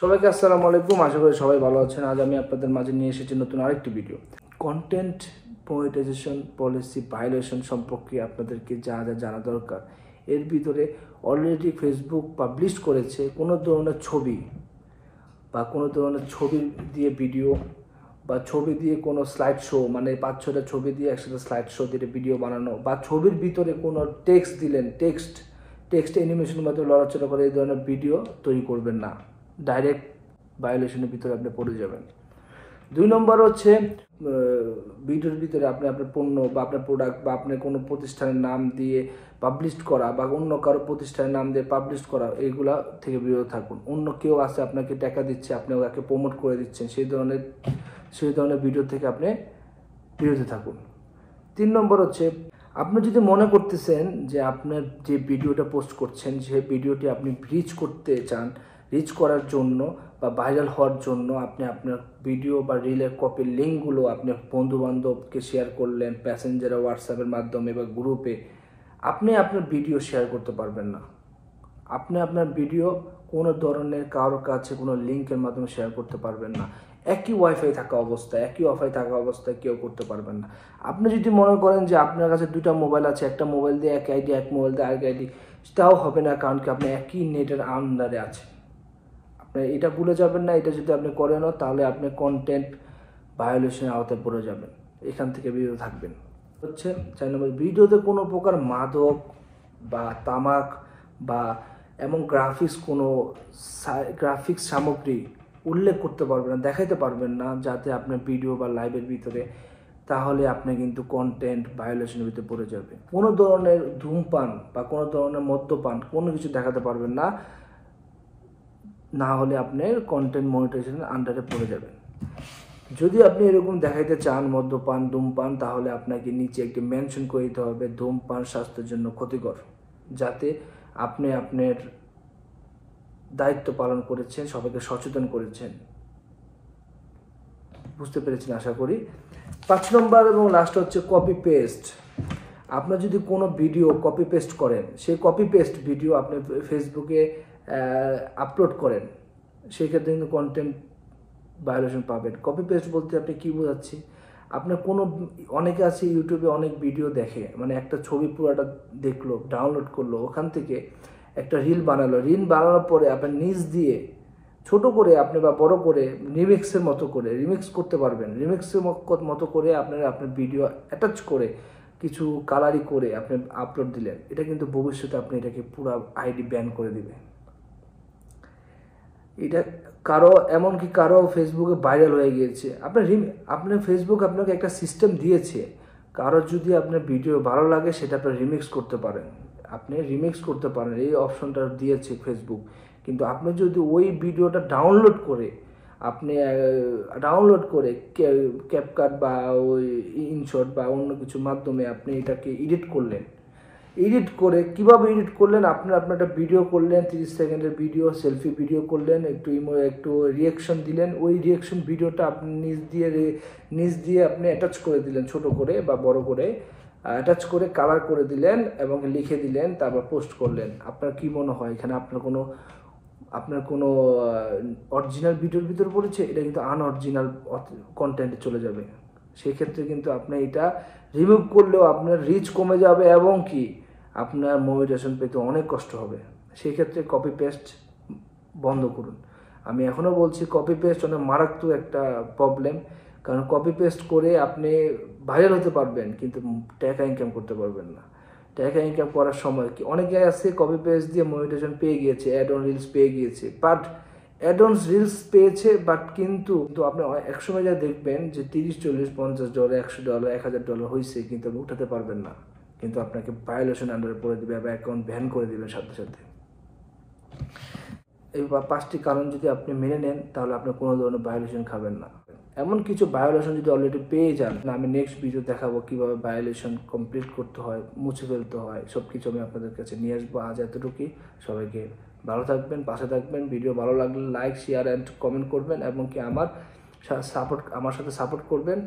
সবাইকে আসসালামু আলাইকুম আশা করি সবাই ভালো আছেন আজ আমি আপনাদের মাঝে নিয়ে এসেছি নতুন আরেকটি video content monetisation policy violation সম্পর্কে আপনাদেরকে যা যা জানা দরকার এর ভিতরে অলরেডি ফেসবুক পাবলিশ করেছে কোনো ধরনের ছবি বা কোনো ধরনের ছবি দিয়ে ভিডিও বা ছবি দিয়ে কোনো স্লাইড শো মানে পাঁচ ছটা ছবি দিয়ে একসাথে স্লাইড শো দিয়ে ভিডিও বানানো বা ছবির ভিতরে কোনো টেক্সট দিলেন টেক্সট টেক্সট অ্যানিমেশনের মাধ্যমে লড়াচড়া করে এই ধরনের ভিডিও তৈরি করবেন না ডাইরেক্ট ভায়োলেশনের ভিতরে আপনি পড়ে যাবেন দুই নম্বর হচ্ছে ভিডিওর ভিতরে আপনি আপনার পণ্য বা আপনার প্রোডাক্ট বা আপনার কোনো প্রতিষ্ঠানের নাম দিয়ে পাবলিশ করা বা অন্য কারো প্রতিষ্ঠানের নাম দিয়ে পাবলিশ করা এইগুলা থেকে বিরত থাকুন অন্য কেউ আছে আপনাকে টাকা দিচ্ছে আপনি ওকে প্রমোট করে দিচ্ছেন সেই ধরনের সেই ধরনের ভিডিও থেকে আপনি বিরত থাকুন তিন নম্বর হচ্ছে আপনি যদি মনে করতেছেন যে আপনার যে ভিডিওটা পোস্ট করছেন সেই ভিডিওটি আপনি রিচ করতে চান রিচ করার জন্য বা ভাইরাল হওয়ার জন্য আপনি আপনার ভিডিও বা রিলের কপির লিঙ্কগুলো আপনি বন্ধুবান্ধবকে শেয়ার করলেন প্যাসেঞ্জারে হোয়াটসঅ্যাপের মাধ্যমে বা গ্রুপে আপনি আপনার ভিডিও শেয়ার করতে পারবেন না আপনি আপনার ভিডিও কোনো ধরনের কারোর কাছে কোনো লিঙ্কের মাধ্যমে শেয়ার করতে পারবেন না একই ওয়াইফাই থাকা অবস্থায় একই ওয়াইফাই থাকা অবস্থায় কেউ করতে পারবেন না আপনি যদি মনে করেন যে আপনার কাছে দুটা মোবাইল আছে একটা মোবাইল দিয়ে এক আইডি এক মোবাইল দিয়ে আরেক আইডি তাও হবে না কারণ কি আপনি একই নেটের আন্ডারে আছে আপনি মানে এটা ভুলে যাবেন না এটা যদি আপনি করেনও তাহলে আপনি কন্টেন্ট ভায়োলেশনের আওতায় পড়ে যাবেন এখান থেকে বিরত থাকবেন হচ্ছে চার নম্বর ভিডিওতে কোনো প্রকার মাদক বা তামাক বা এমন গ্রাফিক্স কোনো গ্রাফিক্স সামগ্রী উল্লেখ করতে পারবেন না দেখাইতে পারবেন না যাতে আপনার ভিডিও বা লাইভের ভিতরে তাহলে আপনি কিন্তু কন্টেন্ট ভায়োলেশনের ভিতরে পড়ে যাবে কোনো ধরনের ধূমপান বা কোনো ধরনের মদ্যপান কোনো কিছু দেখাতে পারবেন না না হলে আপনার কন্টেন্ট মনিটাইজেশনের আন্ডারে পড়ে যাবেন যদি আপনি এরকম দেখাইতে চান মদ্যপান ধূমপান তাহলে আপনাকে নিচে একটি মেনশন করে দিতে হবে ধূমপান স্বাস্থ্যের জন্য ক্ষতিকর যাতে আপনি আপনার দায়িত্ব পালন করেছেন সবাইকে সচেতন করেছেন বুঝতে পেরেছেন আশা করি পাঁচ নম্বর এবং লাস্ট হচ্ছে কপি পেস্ট আপনার যদি কোনো ভিডিও কপি পেস্ট করেন সেই কপি পেস্ট ভিডিও আপনি ফেসবুকে আপলোড করেন সেই ক্ষেত্রে কিন্তু কন্টেন্ট ভায়োলেশন পাবেন কপি পেস্ট বলতে আপনি কী বোঝাচ্ছি আপনার কোনো অনেকে আছে ইউটিউবে অনেক ভিডিও দেখে মানে একটা ছবি পুরাটা দেখলো ডাউনলোড করলো ওখান থেকে একটা রিল বানালো রিল বানানোর পরে আপনার নিজ দিয়ে ছোট করে আপনি বা বড় করে রিমিক্সের মতো করে রিমিক্স করতে পারবেন রিমিক্সের মতো করে আপনারা আপনার ভিডিও অ্যাটাচ করে কিছু কালারি করে আপনি আপলোড দিলেন এটা কিন্তু ভবিষ্যতে আপনি এটাকে পুরো আইডি ব্যান করে দিবে এটা কারো এমনকি কারো ফেসবুকে ভাইরাল হয়ে গিয়েছে আপনার আপনার ফেসবুক আপনাকে একটা সিস্টেম দিয়েছে কারো যদি আপনার ভিডিও ভালো লাগে সেটা আপনি রিমিক্স করতে পারেন আপনি রিমিক্স করতে পারেন এই অপশনটা দিয়েছে ফেসবুক কিন্তু আপনি যদি ওই ভিডিওটা ডাউনলোড করে আপনি ডাউনলোড করে ক্যাপকাট বা ওই ইনশট বা অন্য কিছু মাধ্যমে আপনি এটাকে এডিট করলেন এডিট করে কিভাবে এডিট করলেন আপনি আপনার একটা ভিডিও করলেন তিরিশ সেকেন্ডের ভিডিও সেলফি ভিডিও করলেন একটু ইমো একটু রিয়েকশন দিলেন ওই রিয়েকশন ভিডিওটা আপনি নিজ দিয়ে নিজ দিয়ে আপনি অ্যাটাচ করে দিলেন ছোট করে বা বড় করে অ্যাটাচ করে কালার করে দিলেন এবং লিখে দিলেন তারপর পোস্ট করলেন আপনার কি মনে হয় এখানে আপনার কোনো আপনার কোনো অরিজিনাল ভিডিওর ভিতর পড়েছে এটা কিন্তু আনঅরিজিনাল কন্টেন্টে চলে যাবে সেক্ষেত্রে কিন্তু আপনি এটা রিমুভ করলেও আপনার রিচ কমে যাবে এবং কি আপনার মোবিটেশন পেতে অনেক কষ্ট হবে সেই ক্ষেত্রে কপি পেস্ট বন্ধ করুন আমি এখনও বলছি কপি পেস্ট অনেক মারাত্মক একটা প্রবলেম কারণ কপি পেস্ট করে আপনি ভাইরাল হতে পারবেন কিন্তু টাকা ইনকাম করতে পারবেন না টাকা ইনকাম করার সময় কি অনেকে আছে কপি পেস্ট দিয়ে মনিটেশন পেয়ে গিয়েছে অ্যাড অন রিলস পেয়ে গিয়েছে বাট অ্যাড অন রিলস পেয়েছে বাট কিন্তু তো আপনি একসময় যা দেখবেন যে তিরিশ চল্লিশ পঞ্চাশ ডলার একশো ডলার এক হাজার ডলার হয়েছে কিন্তু উঠাতে পারবেন না কিন্তু আপনাকে ভায়োলেশন আন্ডারে পড়ে দেবে বা অ্যাকাউন্ট ব্যান করে দেবে সাথে সাথে এই পাঁচটি কারণ যদি আপনি মেনে নেন তাহলে আপনি কোনো ধরনের ভায়োলেশন খাবেন না এমন কিছু ভায়োলেশন যদি অলরেডি পেয়ে যান আমি নেক্সট ভিডিও দেখাবো কীভাবে ভায়োলেশন কমপ্লিট করতে হয় মুছে ফেলতে হয় সব কিছু আমি আপনাদের কাছে নিয়ে আসবো আজ এতটুকুই সবাইকে ভালো থাকবেন পাশে থাকবেন ভিডিও ভালো লাগলে লাইক শেয়ার অ্যান্ড কমেন্ট করবেন এবং কি আমার সাপোর্ট আমার সাথে সাপোর্ট করবেন